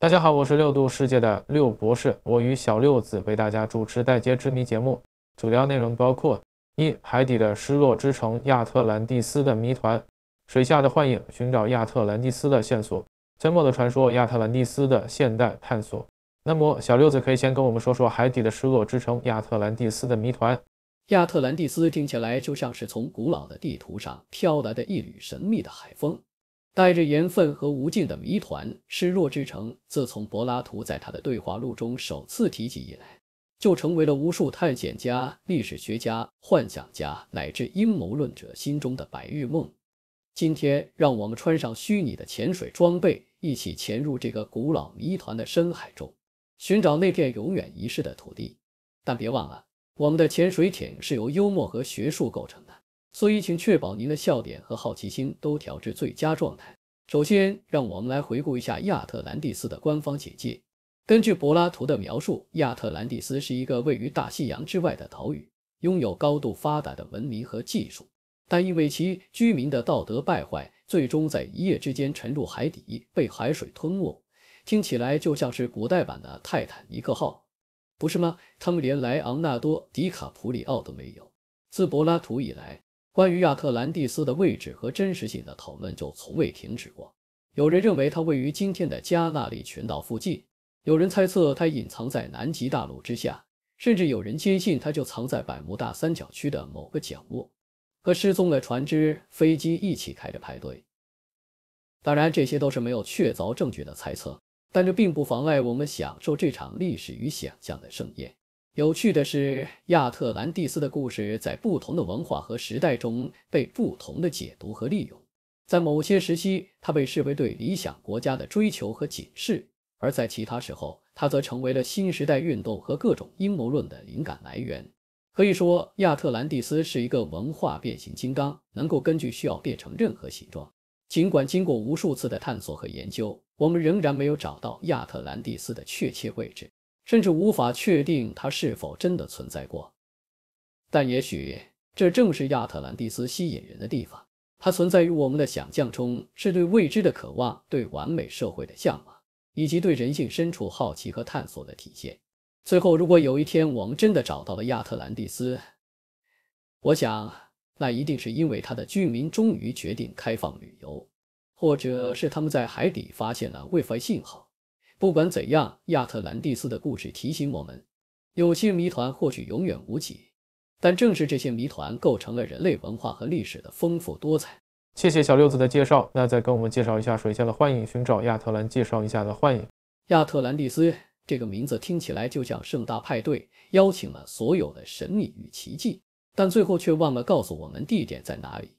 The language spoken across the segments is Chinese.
大家好，我是六度世界的六博士，我与小六子为大家主持《待解之谜》节目，主要内容包括：一、海底的失落之城亚特兰蒂斯的谜团；水下的幻影，寻找亚特兰蒂斯的线索；沉默的传说，亚特兰蒂斯的现代探索。那么，小六子可以先跟我们说说海底的失落之城亚特兰蒂斯的谜团。亚特兰蒂斯听起来就像是从古老的地图上飘来的一缕神秘的海风。带着盐分和无尽的谜团，失落之城自从柏拉图在他的对话录中首次提及以来，就成为了无数探险家、历史学家、幻想家乃至阴谋论者心中的白日梦。今天，让我们穿上虚拟的潜水装备，一起潜入这个古老谜团的深海中，寻找那片永远遗失的土地。但别忘了，我们的潜水艇是由幽默和学术构成的。所以，请确保您的笑点和好奇心都调至最佳状态。首先，让我们来回顾一下亚特兰蒂斯的官方简介。根据柏拉图的描述，亚特兰蒂斯是一个位于大西洋之外的岛屿，拥有高度发达的文明和技术，但因为其居民的道德败坏，最终在一夜之间沉入海底，被海水吞没。听起来就像是古代版的泰坦尼克号，不是吗？他们连莱昂纳多·迪卡普里奥都没有。自柏拉图以来，关于亚特兰蒂斯的位置和真实性的讨论就从未停止过。有人认为它位于今天的加纳利群岛附近，有人猜测它隐藏在南极大陆之下，甚至有人坚信它就藏在百慕大三角区的某个角落，和失踪的船只、飞机一起开着派对。当然，这些都是没有确凿证据的猜测，但这并不妨碍我们享受这场历史与想象的盛宴。有趣的是，亚特兰蒂斯的故事在不同的文化和时代中被不同的解读和利用。在某些时期，它被视为对理想国家的追求和警示；而在其他时候，它则成为了新时代运动和各种阴谋论的灵感来源。可以说，亚特兰蒂斯是一个文化变形金刚，能够根据需要变成任何形状。尽管经过无数次的探索和研究，我们仍然没有找到亚特兰蒂斯的确切位置。甚至无法确定它是否真的存在过，但也许这正是亚特兰蒂斯吸引人的地方。它存在于我们的想象中，是对未知的渴望，对完美社会的向往，以及对人性深处好奇和探索的体现。最后，如果有一天我们真的找到了亚特兰蒂斯，我想那一定是因为它的居民终于决定开放旅游，或者是他们在海底发现了未发信号。不管怎样，亚特兰蒂斯的故事提醒我们，有些谜团或许永远无解，但正是这些谜团构成了人类文化和历史的丰富多彩。谢谢小六子的介绍，那再跟我们介绍一下水下的幻影，寻找亚特兰。介绍一下的幻影，亚特兰蒂斯这个名字听起来就像盛大派对，邀请了所有的神秘与奇迹，但最后却忘了告诉我们地点在哪里。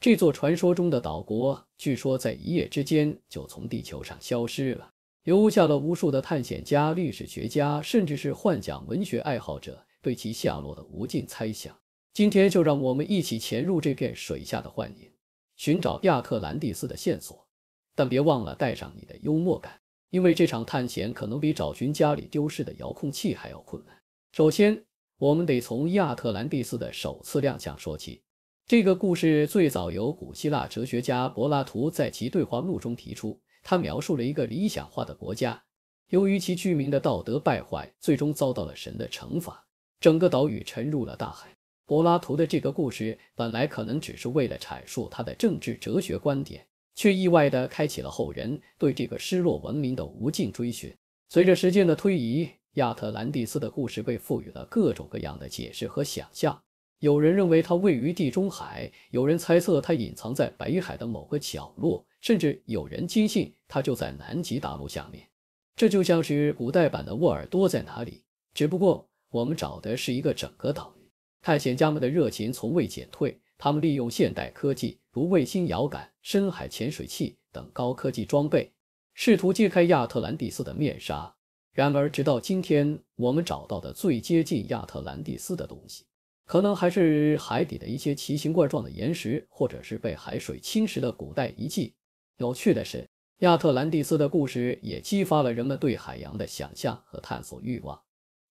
这座传说中的岛国，据说在一夜之间就从地球上消失了。留下了无数的探险家、历史学家，甚至是幻想文学爱好者对其下落的无尽猜想。今天就让我们一起潜入这片水下的幻影，寻找亚特兰蒂斯的线索。但别忘了带上你的幽默感，因为这场探险可能比找寻家里丢失的遥控器还要困难。首先，我们得从亚特兰蒂斯的首次亮相说起。这个故事最早由古希腊哲学家柏拉图在其对话录中提出。他描述了一个理想化的国家，由于其居民的道德败坏，最终遭到了神的惩罚，整个岛屿沉入了大海。柏拉图的这个故事本来可能只是为了阐述他的政治哲学观点，却意外地开启了后人对这个失落文明的无尽追寻。随着时间的推移，亚特兰蒂斯的故事被赋予了各种各样的解释和想象。有人认为它位于地中海，有人猜测它隐藏在北海的某个角落。甚至有人坚信它就在南极大陆下面，这就像是古代版的沃尔多在哪里？只不过我们找的是一个整个岛屿。探险家们的热情从未减退，他们利用现代科技，如卫星遥感、深海潜水器等高科技装备，试图揭开亚特兰蒂斯的面纱。然而，直到今天，我们找到的最接近亚特兰蒂斯的东西，可能还是海底的一些奇形怪状的岩石，或者是被海水侵蚀的古代遗迹。有趣的是，亚特兰蒂斯的故事也激发了人们对海洋的想象和探索欲望。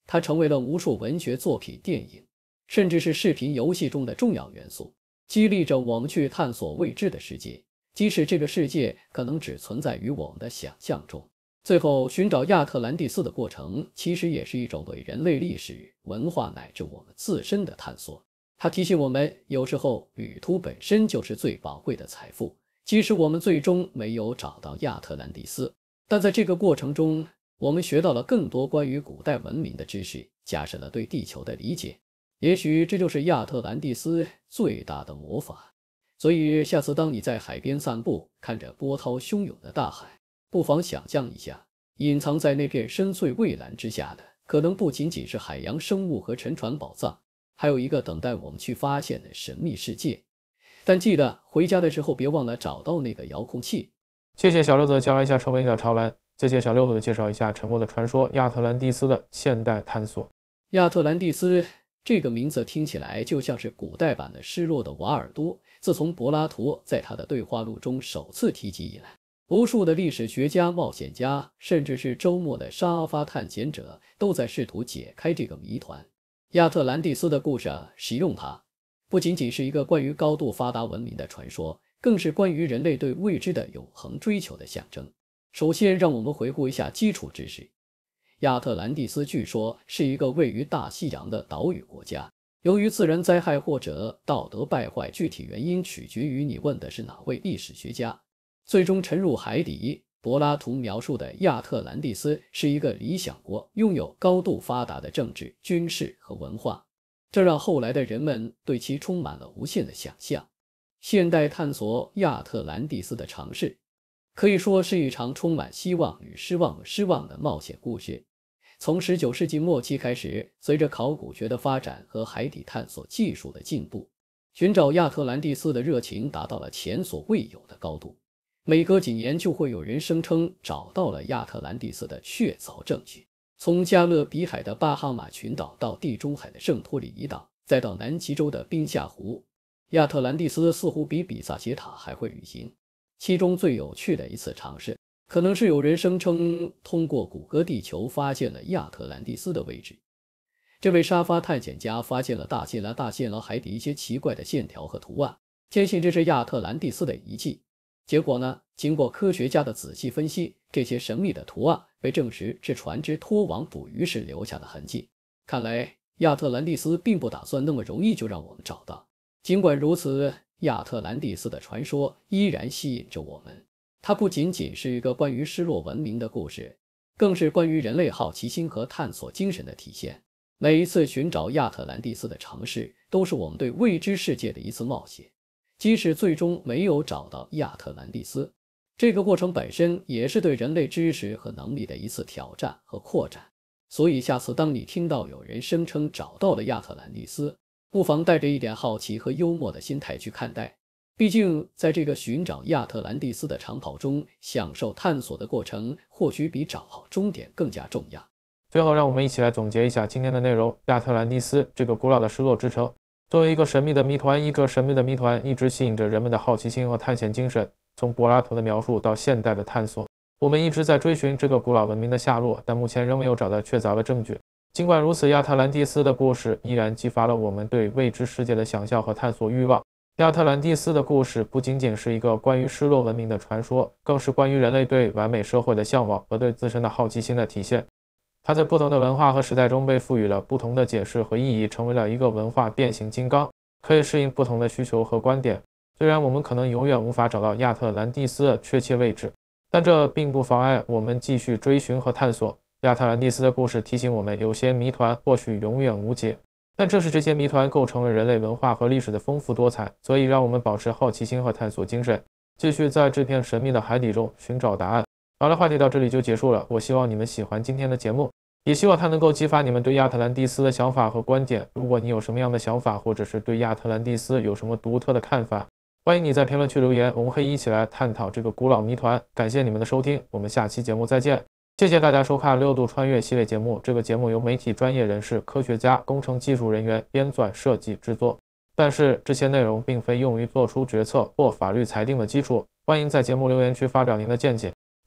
它成为了无数文学作品、电影，甚至是视频游戏中的重要元素，激励着我们去探索未知的世界，即使这个世界可能只存在于我们的想象中。最后，寻找亚特兰蒂斯的过程其实也是一种对人类历史文化乃至我们自身的探索。它提醒我们，有时候旅途本身就是最宝贵的财富。即使我们最终没有找到亚特兰蒂斯，但在这个过程中，我们学到了更多关于古代文明的知识，加深了对地球的理解。也许这就是亚特兰蒂斯最大的魔法。所以，下次当你在海边散步，看着波涛汹涌的大海，不妨想象一下，隐藏在那片深邃蔚蓝之下的，可能不仅仅是海洋生物和沉船宝藏，还有一个等待我们去发现的神秘世界。但记得回家的时候别忘了找到那个遥控器。谢谢小六子，介一下《成为小潮蓝》。谢谢小六子的介绍一下《沉默的传说》——亚特兰蒂斯的现代探索。亚特兰蒂斯这个名字听起来就像是古代版的失落的瓦尔多。自从柏拉图在他的对话录中首次提及以来，无数的历史学家、冒险家，甚至是周末的沙发探险者，都在试图解开这个谜团。亚特兰蒂斯的故事，使用它。不仅仅是一个关于高度发达文明的传说，更是关于人类对未知的永恒追求的象征。首先，让我们回顾一下基础知识。亚特兰蒂斯据说是一个位于大西洋的岛屿国家，由于自然灾害或者道德败坏，具体原因取决于你问的是哪位历史学家。最终沉入海底。柏拉图描述的亚特兰蒂斯是一个理想国，拥有高度发达的政治、军事和文化。这让后来的人们对其充满了无限的想象。现代探索亚特兰蒂斯的尝试，可以说是一场充满希望与失望、失望的冒险故事。从十九世纪末期开始，随着考古学的发展和海底探索技术的进步，寻找亚特兰蒂斯的热情达到了前所未有的高度。每隔几年，就会有人声称找到了亚特兰蒂斯的确凿证据。从加勒比海的巴哈马群岛到地中海的圣托里尼岛，再到南极洲的冰下湖，亚特兰蒂斯似乎比比萨斜塔还会旅行。其中最有趣的一次尝试，可能是有人声称通过谷歌地球发现了亚特兰蒂斯的位置。这位沙发探险家发现了大西洋、大西洋海底一些奇怪的线条和图案，坚信这是亚特兰蒂斯的遗迹。结果呢？经过科学家的仔细分析，这些神秘的图案被证实是船只拖网捕鱼时留下的痕迹。看来亚特兰蒂斯并不打算那么容易就让我们找到。尽管如此，亚特兰蒂斯的传说依然吸引着我们。它不仅仅是一个关于失落文明的故事，更是关于人类好奇心和探索精神的体现。每一次寻找亚特兰蒂斯的尝试，都是我们对未知世界的一次冒险。即使最终没有找到亚特兰蒂斯，这个过程本身也是对人类知识和能力的一次挑战和扩展。所以下次当你听到有人声称找到了亚特兰蒂斯，不妨带着一点好奇和幽默的心态去看待。毕竟，在这个寻找亚特兰蒂斯的长跑中，享受探索的过程，或许比找好终点更加重要。最后，让我们一起来总结一下今天的内容：亚特兰蒂斯这个古老的失落之城。作为一个神秘的谜团，一个神秘的谜团一直吸引着人们的好奇心和探险精神。从柏拉图的描述到现代的探索，我们一直在追寻这个古老文明的下落，但目前仍没有找到确凿的证据。尽管如此，亚特兰蒂斯的故事依然激发了我们对未知世界的想象和探索欲望。亚特兰蒂斯的故事不仅仅是一个关于失落文明的传说，更是关于人类对完美社会的向往和对自身的好奇心的体现。它在不同的文化和时代中被赋予了不同的解释和意义，成为了一个文化变形金刚，可以适应不同的需求和观点。虽然我们可能永远无法找到亚特兰蒂斯的确切位置，但这并不妨碍我们继续追寻和探索亚特兰蒂斯的故事。提醒我们，有些谜团或许永远无解，但正是这些谜团构成了人类文化和历史的丰富多彩。所以，让我们保持好奇心和探索精神，继续在这片神秘的海底中寻找答案。好了，话题到这里就结束了。我希望你们喜欢今天的节目，也希望它能够激发你们对亚特兰蒂斯的想法和观点。如果你有什么样的想法，或者是对亚特兰蒂斯有什么独特的看法，欢迎你在评论区留言，我们可以一起来探讨这个古老谜团。感谢你们的收听，我们下期节目再见。谢谢大家收看《六度穿越》系列节目。这个节目由媒体专业人士、科学家、工程技术人员编撰设计制作，但是这些内容并非用于做出决策或法律裁定的基础。欢迎在节目留言区发表您的见解。